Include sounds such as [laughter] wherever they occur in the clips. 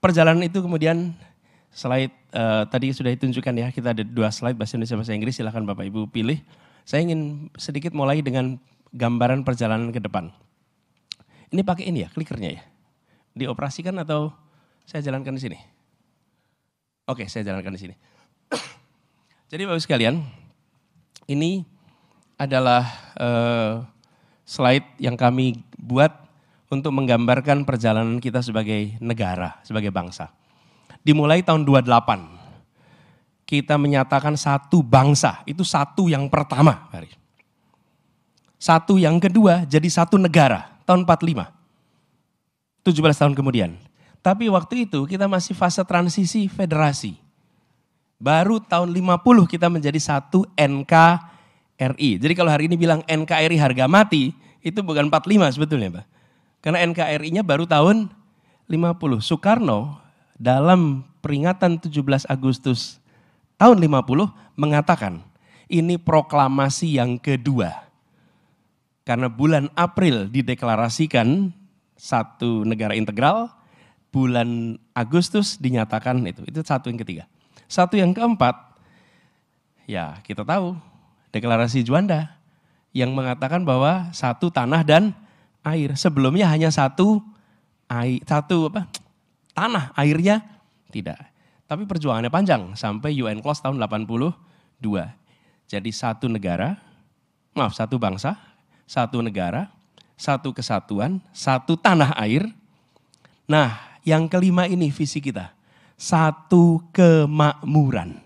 perjalanan itu kemudian slide uh, tadi sudah ditunjukkan ya, kita ada dua slide bahasa Indonesia bahasa Inggris, silahkan Bapak Ibu pilih. Saya ingin sedikit mulai dengan gambaran perjalanan ke depan. Ini pakai ini ya, klikernya ya. Dioperasikan atau saya jalankan di sini? Oke, saya jalankan di sini. [coughs] Jadi Bapak ibu sekalian, ini adalah uh, slide yang kami buat untuk menggambarkan perjalanan kita sebagai negara, sebagai bangsa. Dimulai tahun 28, kita menyatakan satu bangsa, itu satu yang pertama. Satu yang kedua jadi satu negara, tahun 45. 17 tahun kemudian. Tapi waktu itu kita masih fase transisi federasi. Baru tahun 50 kita menjadi satu NKRI. Jadi kalau hari ini bilang NKRI harga mati, itu bukan 45 sebetulnya Pak karena NKRI-nya baru tahun 50. Soekarno dalam peringatan 17 Agustus tahun 50 mengatakan ini proklamasi yang kedua. Karena bulan April dideklarasikan satu negara integral, bulan Agustus dinyatakan itu. Itu satu yang ketiga. Satu yang keempat, ya kita tahu deklarasi Juanda yang mengatakan bahwa satu tanah dan air. Sebelumnya hanya satu air, satu apa? tanah, airnya tidak. Tapi perjuangannya panjang sampai UN Clause tahun 82. Jadi satu negara, maaf satu bangsa, satu negara, satu kesatuan, satu tanah air. Nah, yang kelima ini visi kita. Satu kemakmuran.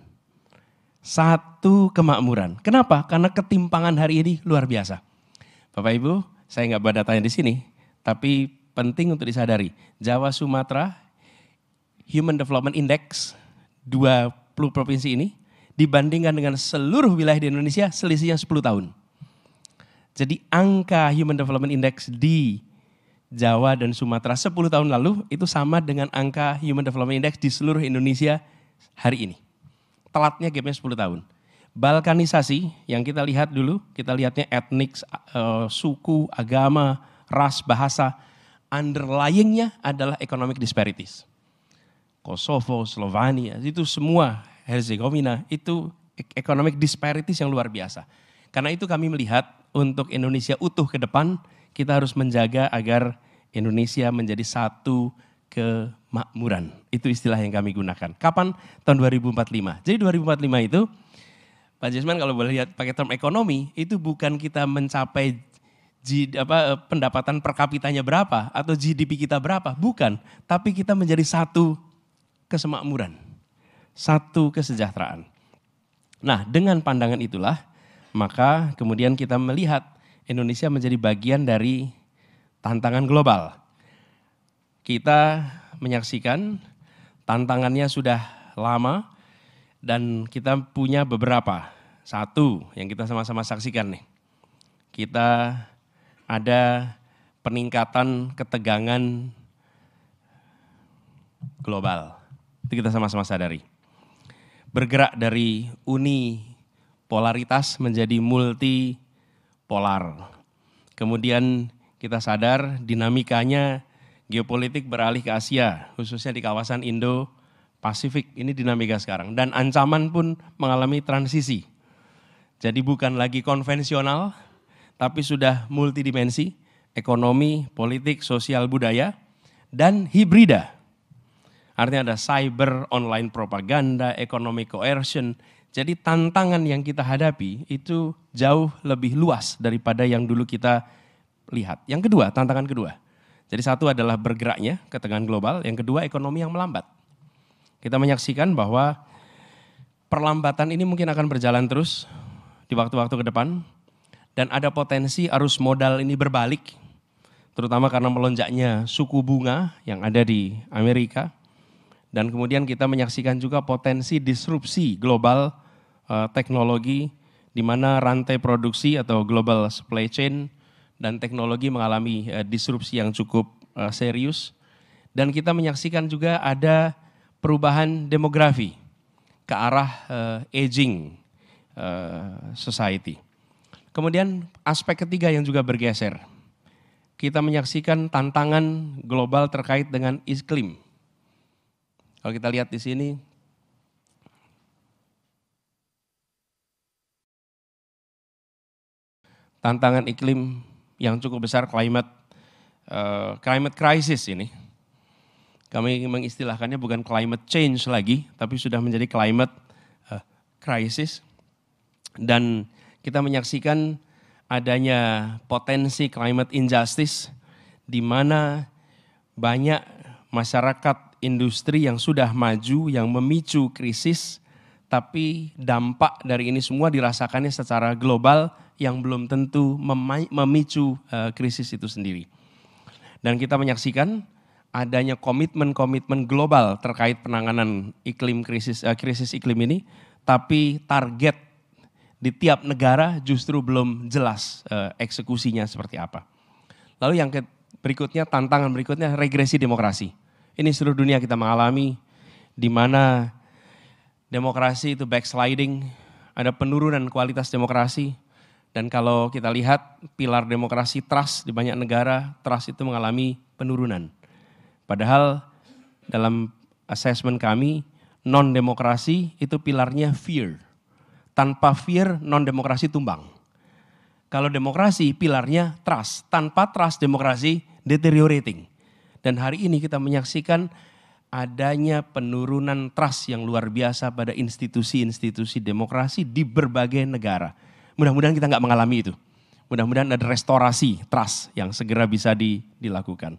Satu kemakmuran. Kenapa? Karena ketimpangan hari ini luar biasa. Bapak Ibu, saya nggak berdatanya di sini, tapi penting untuk disadari. Jawa Sumatera Human Development Index 20 provinsi ini dibandingkan dengan seluruh wilayah di Indonesia selisihnya 10 tahun. Jadi angka Human Development Index di Jawa dan Sumatera 10 tahun lalu itu sama dengan angka Human Development Index di seluruh Indonesia hari ini. Telatnya gapnya 10 tahun. Balkanisasi yang kita lihat dulu, kita lihatnya etnik, eh, suku, agama, ras, bahasa. Underlyingnya adalah economic disparities. Kosovo, Slovenia, itu semua Herzegovina, itu economic disparities yang luar biasa. Karena itu kami melihat untuk Indonesia utuh ke depan, kita harus menjaga agar Indonesia menjadi satu kemakmuran. Itu istilah yang kami gunakan. Kapan? Tahun 2045. Jadi 2045 itu Pak Jasman kalau boleh lihat pakai term ekonomi itu bukan kita mencapai G, apa, eh, pendapatan per kapitanya berapa atau GDP kita berapa, bukan. Tapi kita menjadi satu kesemakmuran, satu kesejahteraan. Nah dengan pandangan itulah maka kemudian kita melihat Indonesia menjadi bagian dari tantangan global. Kita menyaksikan tantangannya sudah lama, dan kita punya beberapa. Satu yang kita sama-sama saksikan nih. Kita ada peningkatan ketegangan global. Itu kita sama-sama sadari. Bergerak dari uni polaritas menjadi multi polar. Kemudian kita sadar dinamikanya geopolitik beralih ke Asia, khususnya di kawasan Indo Pasifik ini dinamika sekarang dan ancaman pun mengalami transisi. Jadi bukan lagi konvensional tapi sudah multidimensi, ekonomi, politik, sosial, budaya dan hibrida. Artinya ada cyber, online propaganda, economic coercion. Jadi tantangan yang kita hadapi itu jauh lebih luas daripada yang dulu kita lihat. Yang kedua, tantangan kedua. Jadi satu adalah bergeraknya ketegangan global, yang kedua ekonomi yang melambat. Kita menyaksikan bahwa perlambatan ini mungkin akan berjalan terus di waktu-waktu ke depan dan ada potensi arus modal ini berbalik terutama karena melonjaknya suku bunga yang ada di Amerika dan kemudian kita menyaksikan juga potensi disrupsi global uh, teknologi di mana rantai produksi atau global supply chain dan teknologi mengalami uh, disrupsi yang cukup uh, serius dan kita menyaksikan juga ada perubahan demografi ke arah uh, aging uh, society. Kemudian aspek ketiga yang juga bergeser. Kita menyaksikan tantangan global terkait dengan iklim. Kalau kita lihat di sini tantangan iklim yang cukup besar climate uh, climate crisis ini kami mengistilahkannya bukan climate change lagi, tapi sudah menjadi climate uh, crisis. Dan kita menyaksikan adanya potensi climate injustice di mana banyak masyarakat industri yang sudah maju yang memicu krisis tapi dampak dari ini semua dirasakannya secara global yang belum tentu memicu eh, krisis itu sendiri. Dan kita menyaksikan adanya komitmen-komitmen global terkait penanganan iklim krisis uh, krisis iklim ini, tapi target di tiap negara justru belum jelas uh, eksekusinya seperti apa. Lalu yang ke berikutnya tantangan berikutnya regresi demokrasi. Ini seluruh dunia kita mengalami di mana demokrasi itu backsliding, ada penurunan kualitas demokrasi dan kalau kita lihat pilar demokrasi trust di banyak negara, trust itu mengalami penurunan. Padahal dalam assessment kami, non-demokrasi itu pilarnya fear. Tanpa fear, non-demokrasi tumbang. Kalau demokrasi, pilarnya trust. Tanpa trust, demokrasi deteriorating. Dan hari ini kita menyaksikan adanya penurunan trust yang luar biasa pada institusi-institusi demokrasi di berbagai negara. Mudah-mudahan kita nggak mengalami itu. Mudah-mudahan ada restorasi trust yang segera bisa dilakukan.